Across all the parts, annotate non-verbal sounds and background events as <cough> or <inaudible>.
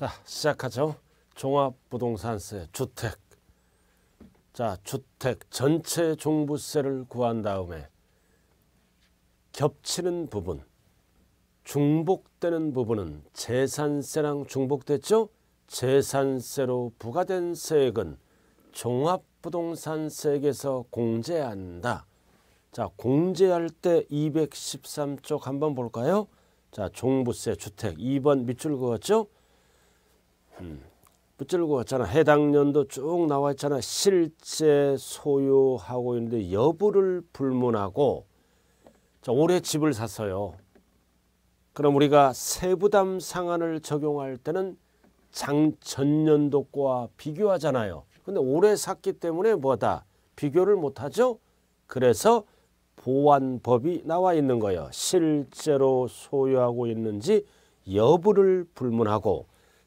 자 시작하죠. 종합부동산세 주택 자 주택 전체 종부세를 구한 다음에 겹치는 부분 중복되는 부분은 재산세랑 중복됐죠. 재산세로 부과된 세액은 종합부동산세액에서 공제한다. 자 공제할 때 213쪽 한번 볼까요? 자 종부세 주택 2번 밑줄 그었죠. 붙들고 왔잖아. 해당 연도 쭉 나와 있잖아. 실제 소유하고 있는데 여부를 불문하고 자, 올해 집을 샀어요. 그럼 우리가 세부담 상한을 적용할 때는 장 전년도과 비교하잖아요. 근데 올해 샀기 때문에 뭐다? 비교를 못하죠? 그래서 보완법이 나와 있는 거예요. 실제로 소유하고 있는지 여부를 불문하고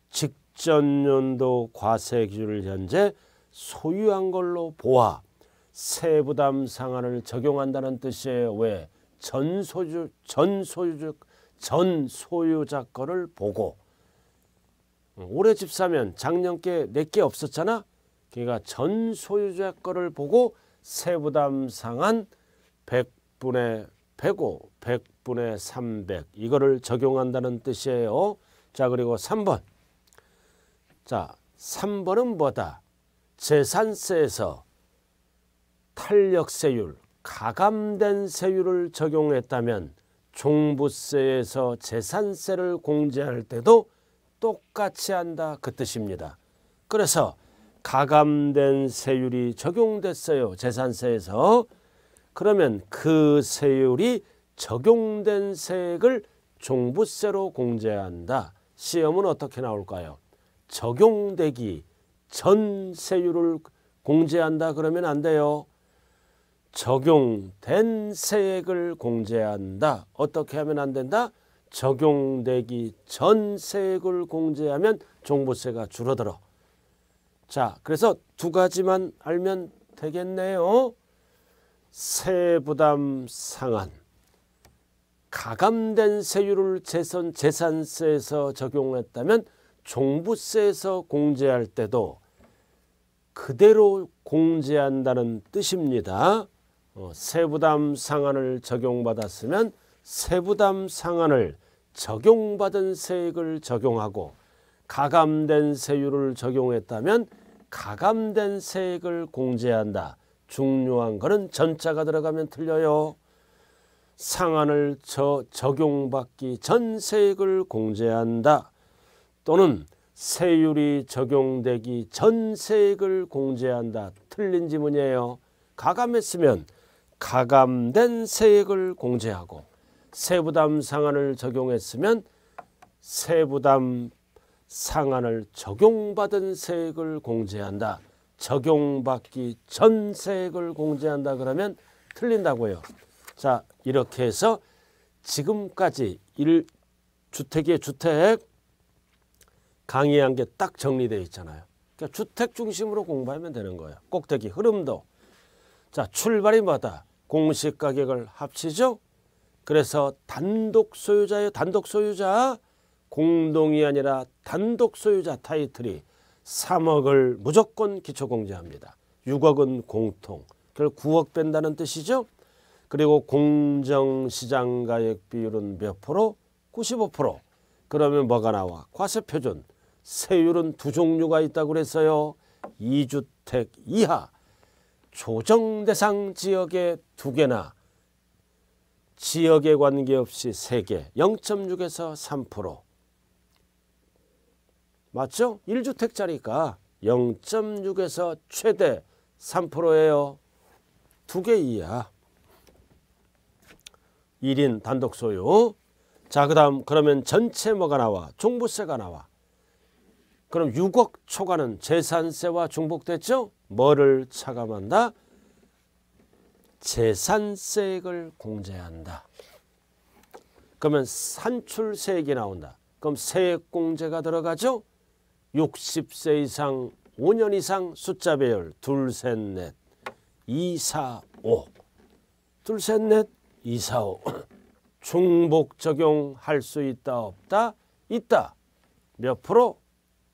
직2 0 0년도 과세 기준을 현재 소유한 걸로 보아 세부담 상한을 적용한다는 뜻이에요. 왜? 전소유 전소유 전소유자 거를 보고 올해 집 사면 작년께 내게 네 없었잖아. 그러니까 전소유자 거를 보고 세부담 상한 100분의 105, 100분의 300 이거를 적용한다는 뜻이에요. 자 그리고 3번 자, 3번은 뭐다? 재산세에서 탄력세율, 가감된 세율을 적용했다면 종부세에서 재산세를 공제할 때도 똑같이 한다 그 뜻입니다. 그래서 가감된 세율이 적용됐어요. 재산세에서. 그러면 그 세율이 적용된 세액을 종부세로 공제한다. 시험은 어떻게 나올까요? 적용되기 전 세율을 공제한다 그러면 안 돼요. 적용된 세액을 공제한다. 어떻게 하면 안 된다? 적용되기 전 세액을 공제하면 종부세가 줄어들어. 자, 그래서 두 가지만 알면 되겠네요. 세부담 상한. 가감된 세율을 재산, 세에서 적용했다면 종부세에서 공제할 때도 그대로 공제한다는 뜻입니다. 어, 세부담 상한을 적용받았으면 세부담 상한을 적용받은 세액을 적용하고 가감된 세율을 적용했다면 가감된 세액을 공제한다. 중요한 것은 전자가 들어가면 틀려요. 상한을 적용받기 전 세액을 공제한다. 또는 세율이 적용되기 전 세액을 공제한다. 틀린 지문이에요. 가감했으면 가감된 세액을 공제하고 세부담 상한을 적용했으면 세부담 상한을 적용받은 세액을 공제한다. 적용받기 전 세액을 공제한다 그러면 틀린다고요. 자 이렇게 해서 지금까지 1주택의 주택 강의한 게 딱 정리되어 있잖아요. 그러니까 주택 중심으로 공부하면 되는 거예요. 꼭대기 흐름도. 자 출발이 뭐다. 공시가격을 합치죠. 그래서 단독 소유자예요. 단독 소유자 공동이 아니라 단독 소유자 타이틀이 3억을 무조건 기초공제합니다. 6억은 공통. 결국 9억 뺀다는 뜻이죠. 그리고 공정시장가액 비율은 몇 프로? 95%. 그러면 뭐가 나와? 과세표준. 세율은 두 종류가 있다고 그랬어요. 2주택 이하 조정 대상 지역에 두 개나 지역에 관계없이 3개 0.6에서 3% 맞죠? 1주택짜리가 0.6에서 최대 3%예요. 두 개 이하 1인 단독 소유 자, 그 다음 그러면 전체 뭐가 나와? 종부세가 나와. 그럼 6억 초과는 재산세와 중복됐죠? 뭐를 차감한다? 재산세액을 공제한다. 그러면 산출세액이 나온다. 그럼 세액공제가 들어가죠? 60세 이상 5년 이상 숫자 배열 둘, 셋, 넷, 2, 4, 5 둘, 셋, 넷, 2, 4, 5 중복 적용할 수 있다 없다? 있다. 몇 프로?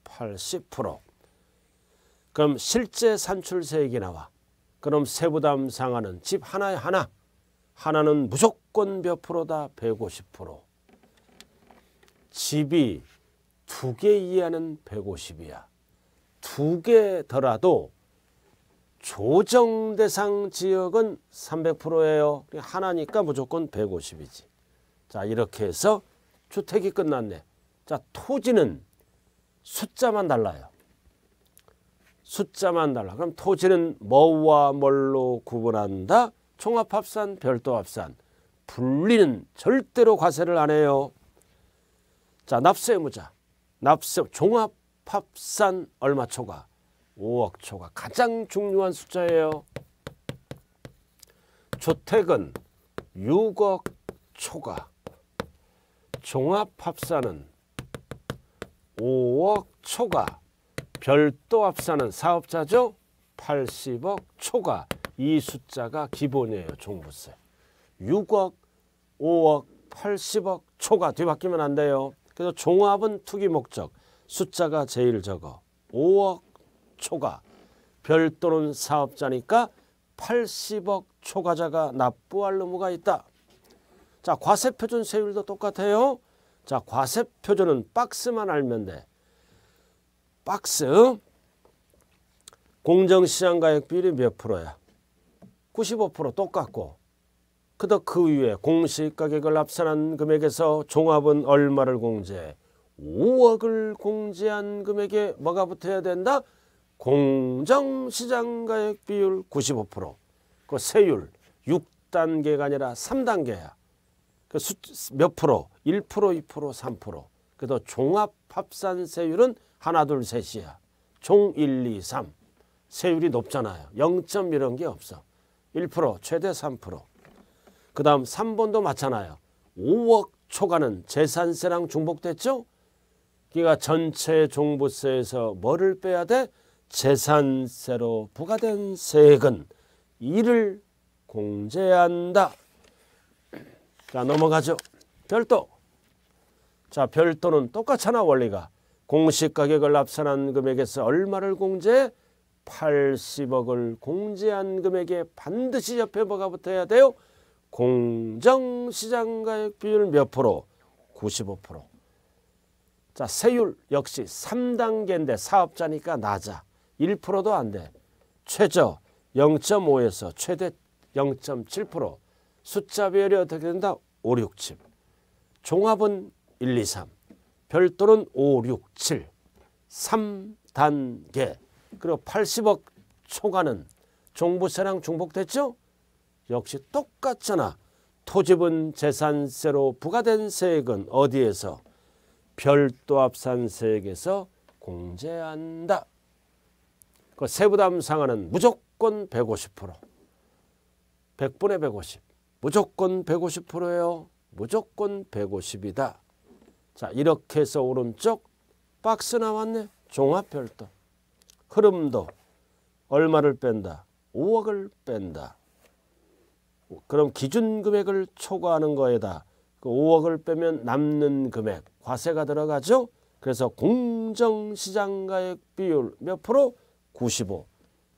80% 그럼 실제 산출세액이 나와 그럼 세부담 상한은 집 하나에 하나 하나는 무조건 몇 프로다 150% 집이 두 개 이하는 150이야 두 개더라도 조정 대상 지역은 300%예요. 그러니까 하나니까 무조건 150이지. 자 이렇게 해서 주택이 끝났네. 자 토지는 숫자만 달라요. 숫자만 달라. 그럼 토지는 뭐와 뭘로 구분한다? 종합합산, 별도합산. 분리는 절대로 과세를 안 해요. 자, 납세 의무자. 납세 종합합산 얼마 초과? 5억 초과. 가장 중요한 숫자예요. 주택은 6억 초과. 종합합산은 5억 초과 별도 합산은 사업자죠? 80억 초과 이 숫자가 기본이에요 종부세 6억 5억 80억 초과 뒤바뀌면 안 돼요 그래서 종합은 투기 목적 숫자가 제일 적어 5억 초과 별도는 사업자니까 80억 초과자가 납부할 의무가 있다 자 과세표준 세율도 똑같아요 자과세표준은 박스만 알면 돼. 박스 공정시장 가격 비율이 몇 프로야? 95% 똑같고 그다 그 위에 공시가격을 합산한 금액에서 종합은 얼마를 공제? 5억을 공제한 금액에 뭐가 붙어야 된다? 공정시장 가격 비율 95%그 세율 6단계가 아니라 3단계야. 그몇 프로? 1%, 2%, 3%. 그래서 종합 합산세율은 하나, 둘, 셋이야. 종 1, 2, 3. 세율이 높잖아요. 0 이런 게 없어. 1% 최대 3%. 그 다음 3번도 맞잖아요. 5억 초과는 재산세랑 중복됐죠? 그러니까 전체 종부세에서 뭐를 빼야 돼? 재산세로 부과된 세액은 이를 공제한다. 자 넘어가죠. 별도. 자 별도는 똑같잖아 원리가. 공시가격을 합산한 금액에서 얼마를 공제? 80억을 공제한 금액에 반드시 옆에 뭐가 붙어야 돼요? 공정시장가액 비율 몇 프로? 95%. 자 세율 역시 3단계인데 사업자니까 낮아. 1%도 안 돼. 최저 0.5에서 최대 0.7%. 숫자 별이 어떻게 된다? 5, 6, 7. 종합은 1, 2, 3. 별도는 5, 6, 7. 3단계. 그리고 80억 초과는 종부세랑 중복됐죠? 역시 똑같잖아. 토지분 재산세로 부과된 세액은 어디에서? 별도합산세액에서 공제한다. 그 세부담 상한은 무조건 150%. 100분의 150. 무조건 150%예요. 무조건 150이다. 자 이렇게 해서 오른쪽 박스 나왔네. 종합별도. 흐름도 얼마를 뺀다. 5억을 뺀다. 그럼 기준 금액을 초과하는 거에다 그 5억을 빼면 남는 금액 과세가 들어가죠. 그래서 공정시장가액 비율 몇 프로? 95.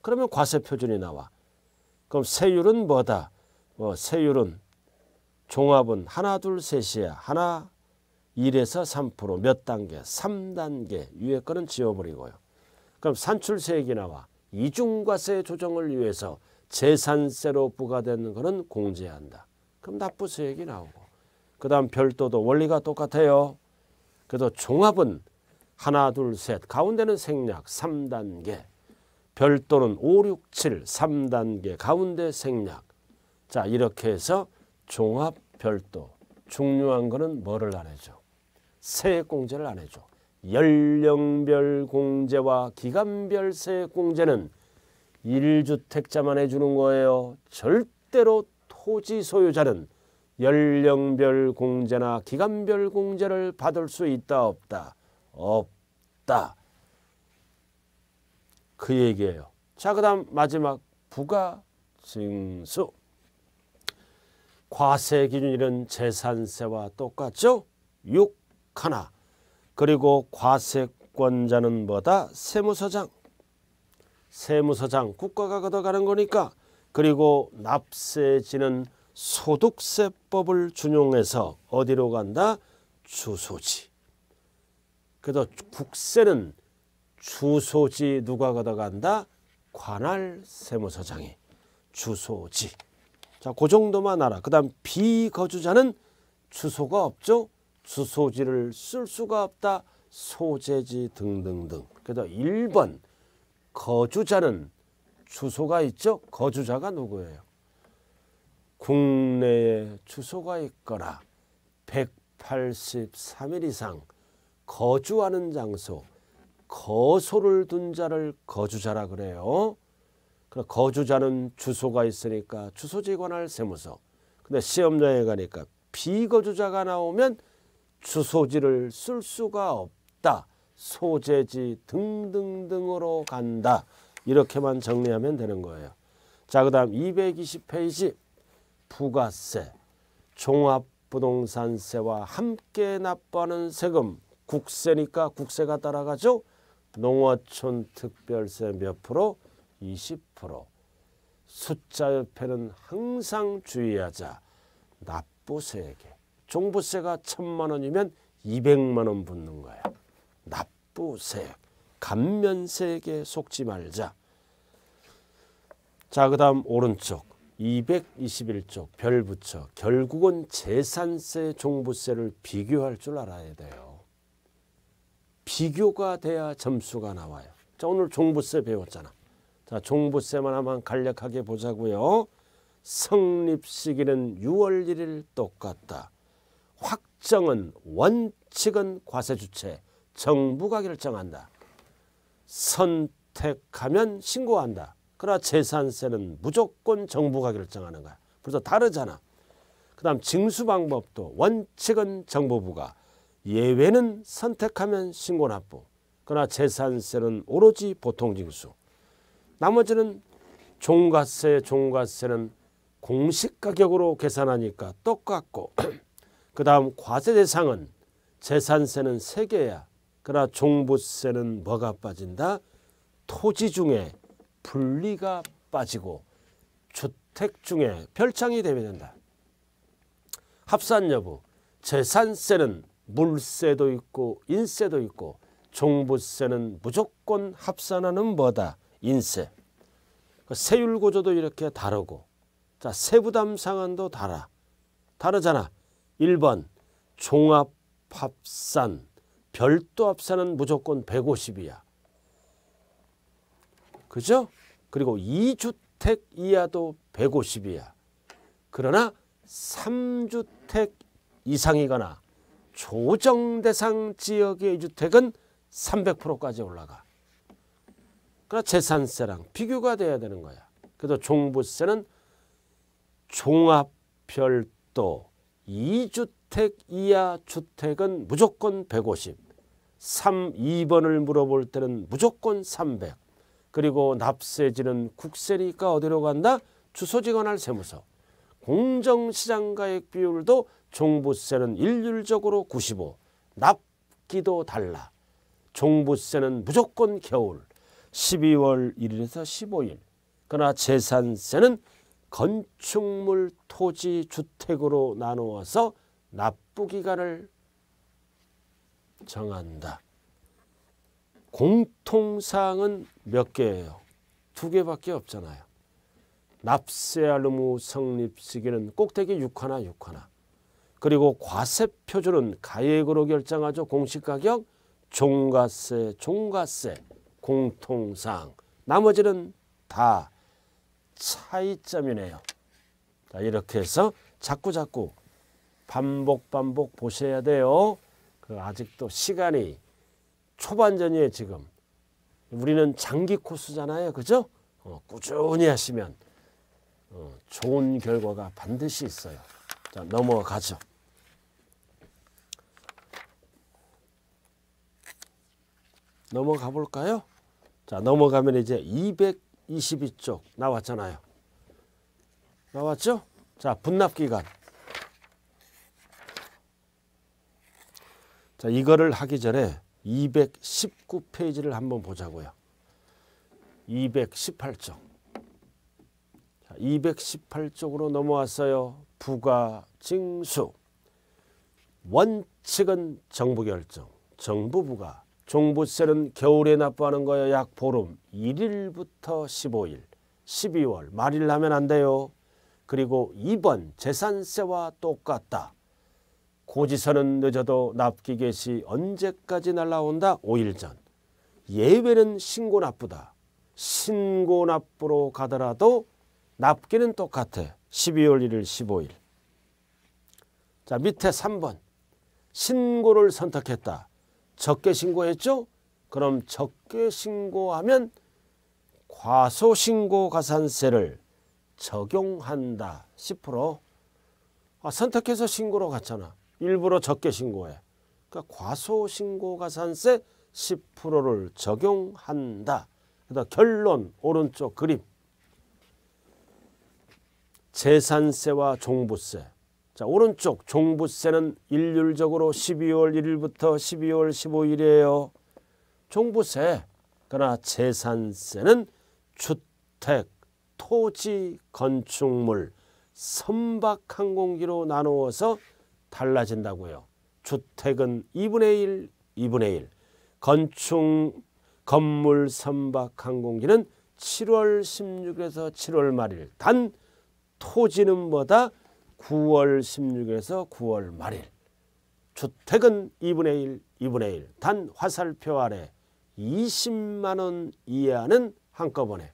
그러면 과세 표준이 나와. 그럼 세율은 뭐다? 어, 세율은 종합은 하나 둘 셋이야. 하나 1에서 3%몇 단계? 3단계. 위에 거는 지워버리고요. 그럼 산출세액이 나와. 이중과세 조정을 위해서 재산세로 부과되는 것은 공제한다. 그럼 납부세액이 나오고 그 다음 별도도 원리가 똑같아요. 그래서 종합은 하나 둘 셋 가운데는 생략 3단계 별도는 5 6 7 3단계 가운데 생략 자 이렇게 해서 종합 별도 중요한 거는 뭐를 안 해줘? 세액 공제를 안 해줘. 연령별 공제와 기간별 세액 공제는 1주택자만 해주는 거예요. 절대로 토지 소유자는 연령별 공제나 기간별 공제를 받을 수 있다 없다? 없다. 그 얘기예요. 자, 그 다음 마지막 부가 증수. 과세 기준일은 재산세와 똑같죠? 6 하나. 그리고 과세권자는 뭐다? 세무서장. 세무서장 국가가 걷어가는 거니까. 그리고 납세지는 소득세법을 준용해서 어디로 간다? 주소지. 그래서 국세는 주소지 누가 걷어간다? 관할 세무서장이 주소지. 자, 그 정도만 알아. 그 다음 비거주자는 주소가 없죠. 주소지를 쓸 수가 없다. 소재지 등등등. 그래서 1번 거주자는 주소가 있죠. 거주자가 누구예요? 국내에 주소가 있거나 183일 이상 거주하는 장소, 거소를 둔 자를 거주자라 그래요. 그러나 거주자는 주소가 있으니까 주소지에 관할 세무서. 근데 시험장에 가니까 비거주자가 나오면 주소지를 쓸 수가 없다. 소재지 등등등으로 간다. 이렇게만 정리하면 되는 거예요. 자, 그 다음 220페이지 부가세, 종합부동산세와 함께 납부하는 세금, 국세니까 국세가 따라가죠. 농어촌 특별세 몇 프로, 20% 숫자 옆에는 항상 주의하자. 납부세에게 종부세가 천만 원이면 200만 원 붙는 거야. 납부세 감면세에게 속지 말자. 자, 그 다음 오른쪽 221쪽 별 붙여 결국은 재산세 종부세를 비교할 줄 알아야 돼요. 비교가 돼야 점수가 나와요. 자, 오늘 종부세 배웠잖아. 자, 종부세만 한번 간략하게 보자고요. 성립시기는 6월 1일 똑같다. 확정은 원칙은 과세주체 정부가 결정한다. 선택하면 신고한다. 그러나 재산세는 무조건 정부가 결정하는 거야. 벌써 다르잖아. 그 다음 징수 방법도 원칙은 정보부가 예외는 선택하면 신고납부. 그러나 재산세는 오로지 보통 징수. 나머지는 종가세, 종가세는 공식 가격으로 계산하니까 똑같고 <clears throat> 그 다음 과세 대상은 재산세는 세개야 그러나 종부세는 뭐가 빠진다? 토지 중에 분리가 빠지고 주택 중에 별장이 되면 된다. 합산 여부, 재산세는 물세도 있고 인세도 있고 종부세는 무조건 합산하는 뭐다? 인세. 그 세율 구조도 이렇게 다르고 자 세부담 상한도 달아. 다르잖아. 1번 종합 합산 별도 합산은 무조건 150이야. 그죠? 그리고 2주택 이하도 150이야. 그러나 3주택 이상이거나 조정 대상 지역의 주택은 300%까지 올라가. 그러나 그러니까 재산세랑 비교가 돼야 되는 거야. 그래서 종부세는 종합별도 2주택 이하 주택은 무조건 150, 3, 2번을 물어볼 때는 무조건 300, 그리고 납세지는 국세니까 어디로 간다? 주소지관할 세무서. 공정시장가액 비율도 종부세는 일률적으로 95, 납기도 달라. 종부세는 무조건 겨울, 12월 1일에서 15일 그러나 재산세는 건축물 토지 주택으로 나누어서 납부기간을 정한다. 공통사항은 몇 개예요? 두 개밖에 없잖아요. 납세할 의무 성립 시기는 꼭대기 6화나 6화나 그리고 과세표준은 가액으로 결정하죠. 공시가격, 종가세, 종가세 공통사항. 나머지는 다 차이점이네요. 자, 이렇게 해서 자꾸자꾸 반복 반복 보셔야 돼요. 그 아직도 시간이 초반전이에요 지금. 우리는 장기 코스잖아요. 그죠? 어, 꾸준히 하시면 어, 좋은 결과가 반드시 있어요. 자 넘어가죠. 넘어가 볼까요? 자 넘어가면 이제 222쪽 나왔잖아요. 나왔죠? 자 분납기간. 자 이거를 하기 전에 219페이지를 한번 보자고요. 218쪽. 자, 218쪽으로 넘어왔어요. 부가 징수. 원칙은 정부 결정, 정부 부가 종부세는 겨울에 납부하는 거예요. 약 보름. 1일부터 15일, 12월 말일 하면 안 돼요. 그리고 2번 재산세와 똑같다. 고지서는 늦어도 납기 개시 언제까지 날라온다? 5일 전. 예외는 신고 납부다. 신고 납부로 가더라도 납기는 똑같아. 12월 1일 15일. 자 밑에 3번 신고를 선택했다. 적게 신고했죠? 그럼 적게 신고하면 과소신고 가산세를 적용한다. 10% 아, 선택해서 신고로 갔잖아. 일부러 적게 신고해. 그러니까 과소신고 가산세 10%를 적용한다. 그다 결론 오른쪽 그림. 재산세와 종부세. 자 오른쪽 종부세는 일률적으로 12월 1일부터 12월 15일이에요. 종부세 그러나 재산세는 주택, 토지, 건축물, 선박항공기로 나누어서 달라진다고요. 주택은 2분의 1, 2분의 1. 건축, 건물, 선박, 항공기는 7월 16일에서 7월 말일. 단 토지는 뭐다? 9월 16일에서 9월 말일 주택은 2분의 1, 2분의 1, 단 화살표 아래 20만원 이하는 한꺼번에.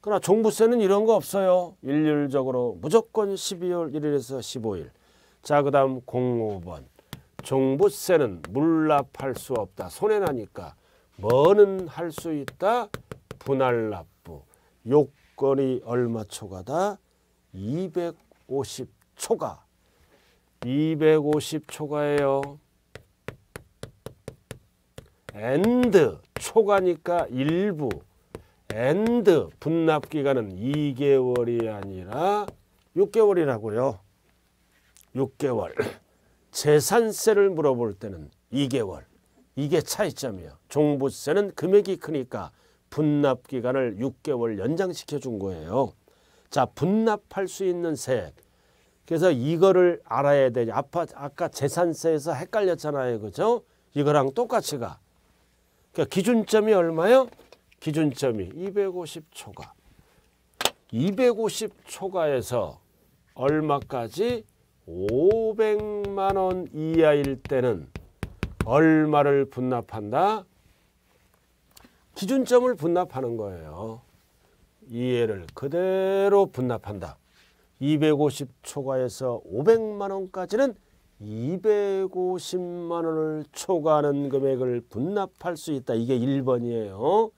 그러나 종부세는 이런 거 없어요. 일률적으로 무조건 12월 1일에서 15일. 자, 그 다음 05번. 종부세는 물납할 수 없다. 손해나니까. 뭐는 할 수 있다. 분할납부. 요건이 얼마 초과다. 250초가 250초가예요. a n 초과니까 일부 a n 분납 기간은 2개월이 아니라 6개월이라고요. 6개월. 재산세를 물어볼 때는 2개월. 이게 차이점이에요. 종부세는 금액이 크니까 분납 기간을 6개월 연장시켜 준 거예요. 자, 분납할 수 있는 세액. 그래서 이거를 알아야 되지 아파, 아까 재산세에서 헷갈렸잖아요. 그죠? 이거랑 똑같이 가. 그러니까 기준점이 얼마요? 기준점이 250초가. 250초가에서 얼마까지 500만 원 이하일 때는 얼마를 분납한다? 기준점을 분납하는 거예요. 이해를 그대로 분납한다. 250초과에서 500만 원까지는 250만 원을 초과하는 금액을 분납할 수 있다. 이게 1번이에요.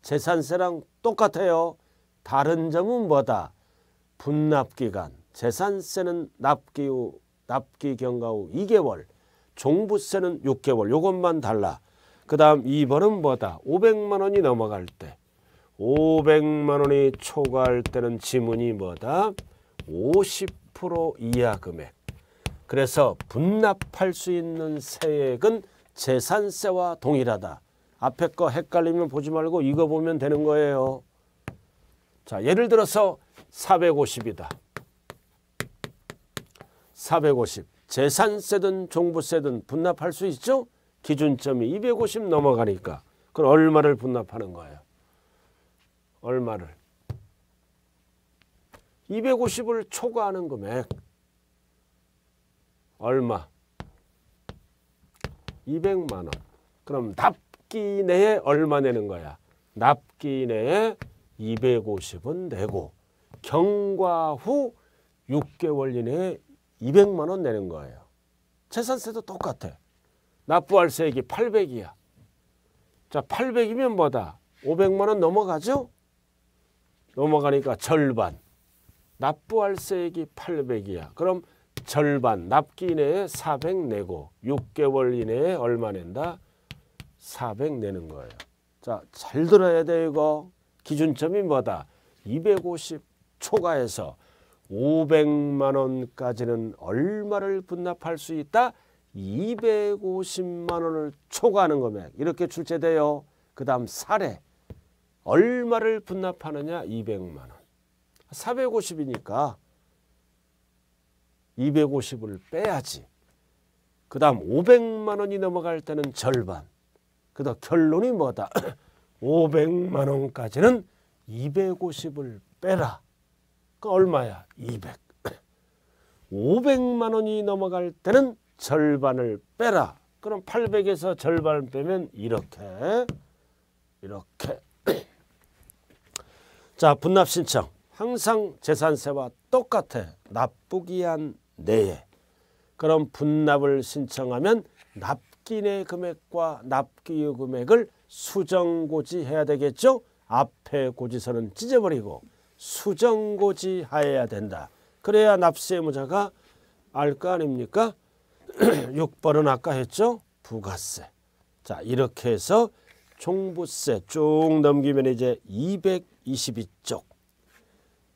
재산세랑 똑같아요. 다른 점은 뭐다? 분납기간, 재산세는 납기 후, 납기 경과 후 2개월, 종부세는 6개월. 요것만 달라. 그 다음 2번은 뭐다? 500만 원이 넘어갈 때. 500만 원이 초과할때는 지문이 뭐다? 50% 이하 금액. 그래서 분납할 수 있는 세액은 재산세와 동일하다. 앞에 거 헷갈리면 보지 말고 이거 보면 되는 거예요. 자, 예를 들어서 450이다. 450. 재산세든 종부세든 분납할 수 있죠? 기준점이 250 넘어가니까. 그럼 얼마를 분납하는 거예요? 얼마를 250을 초과하는 금액 얼마 200만원 그럼 납기 내에 얼마 내는 거야 납기 내에 250은 내고 경과 후 6개월 이내에 200만원 내는 거예요 재산세도 똑같아 납부할 세액이 800이야 자 800이면 뭐다 500만원 넘어가죠 넘어가니까 절반. 납부할 세액이 800이야. 그럼 절반 납기 이내에 400 내고 6개월 이내에 얼마 낸다? 400 내는 거예요. 자, 잘 들어야 돼 이거. 기준점이 뭐다? 250 초과해서 500만 원까지는 얼마를 분납할 수 있다? 250만 원을 초과하는 거면 이렇게 출제돼요. 그 다음 사례. 얼마를 분납하느냐 200만원 450이니까 250을 빼야지 그 다음 500만원이 넘어갈 때는 절반 그다 결론이 뭐다 500만원까지는 <clears throat> 250을 빼라 그 얼마야 200 500만원이 <clears throat> 넘어갈 때는 절반을 빼라 그럼 800에서 절반 빼면 이렇게 이렇게 자 분납 신청 항상 재산세와 똑같아 납부기한 내에 그럼 분납을 신청하면 납기내 금액과 납기유 금액을 수정고지해야 되겠죠. 앞에 고지서는 찢어버리고 수정고지하여야 된다. 그래야 납세의무자가 알 거 아닙니까? 6번은 <clears throat> 아까 했죠. 부가세. 자 이렇게 해서 종부세 쭉 넘기면 이제 200 222쪽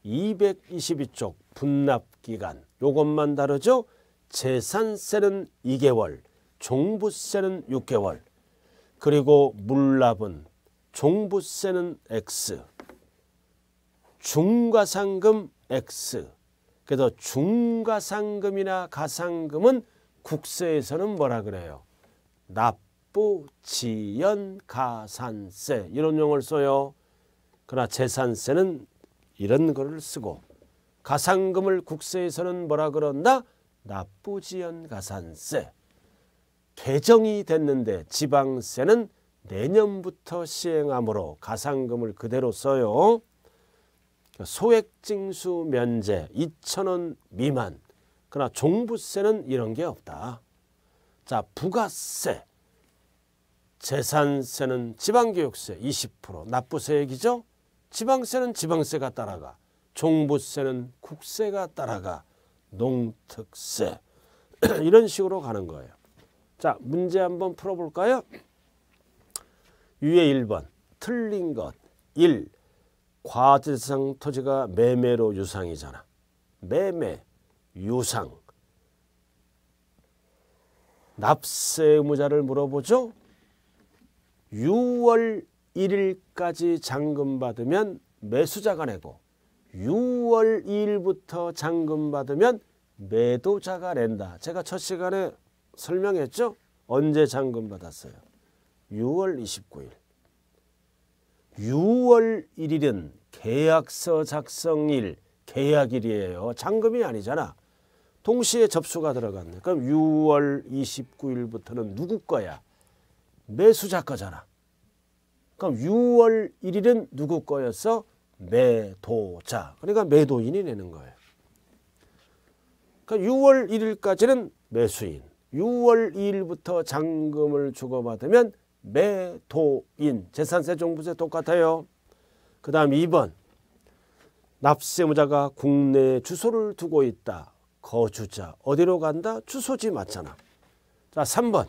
222쪽 분납기간 요것만 다르죠. 재산세는 2개월 종부세는 6개월 그리고 물납은 종부세는 X 중과상금 X 그래서 중과상금이나 가상금은 국세에서는 뭐라 그래요? 납부 지연 가산세 이런 용어를 써요. 그러나 재산세는 이런 거를 쓰고 가산금을 국세에서는 뭐라 그런다? 납부지연 가산세. 개정이 됐는데 지방세는 내년부터 시행하므로 가산금을 그대로 써요. 소액징수 면제 2천원 미만. 그러나 종부세는 이런 게 없다. 자 부가세. 재산세는 지방교육세 20% 납부세액이죠. 지방세는 지방세가 따라가 종부세는 국세가 따라가 농특세 <clears throat> 이런 식으로 가는 거예요. 자 문제 한번 풀어볼까요? 위에 1번 틀린 것 1. 과질상 토지가 매매로 유상이잖아. 매매, 유상. 납세 의무자를 물어보죠. 6월 1일까지 잔금 받으면 매수자가 내고 6월 2일부터 잔금 받으면 매도자가 낸다. 제가 첫 시간에 설명했죠? 언제 잔금 받았어요? 6월 29일. 6월 1일은 계약서 작성일, 계약일이에요. 잔금이 아니잖아. 동시에 접수가 들어갔네. 그럼 6월 29일부터는 누구 거야? 매수자 거잖아. 그럼 6월 1일은 누구 거였어? 매도자. 그러니까 매도인이 내는 거예요. 그러니까 6월 1일까지는 매수인. 6월 2일부터 잔금을 주고받으면 매도인. 재산세 종부세 똑같아요. 그 다음 2번. 납세무자가 국내 주소를 두고 있다. 거주자. 어디로 간다? 주소지 맞잖아. 자, 3번.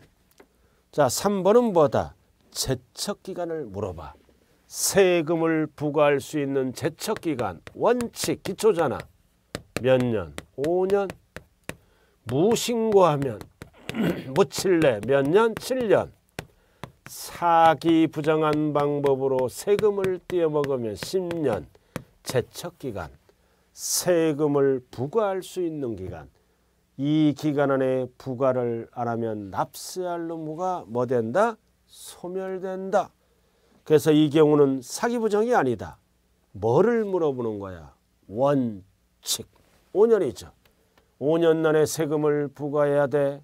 자, 3번은 뭐다? 제척 기간을 물어봐. 세금을 부과할 수 있는 제척 기간 원칙 기초잖아. 몇 년? 5년. 무신고하면 <clears throat> 무칠래 몇 년? 7년. 사기 부정한 방법으로 세금을 떼어먹으면 10년. 제척 기간. 세금을 부과할 수 있는 기간. 이 기간 안에 부과를 안 하면 납세할 의무가 뭐 된다? 소멸된다. 그래서 이 경우는 사기부정이 아니다. 뭐를 물어보는 거야? 원칙. 5년이죠. 5년 안에 세금을 부과해야 돼.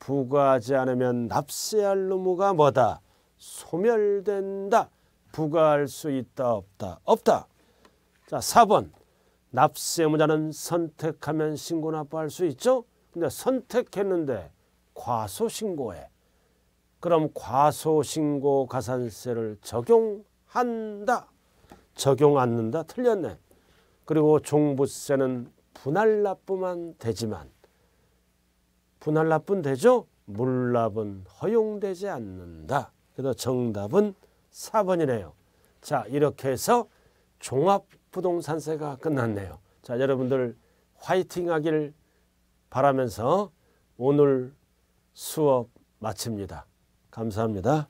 부과하지 않으면 납세할 의무가 뭐다? 소멸된다. 부과할 수 있다 없다? 없다. 자 4번 납세 무자는 선택하면 신고 납부할 수 있죠. 근데 선택했는데 과소신고해. 그럼 과소신고 가산세를 적용한다. 적용 않는다. 틀렸네. 그리고 종부세는 분할납부만 되지만 분할납부는 되죠. 물납은 허용되지 않는다. 그래서 정답은 4번이네요. 자 이렇게 해서 종합부동산세가 끝났네요. 자 여러분들 화이팅 하길 바라면서 오늘 수업 마칩니다. 감사합니다.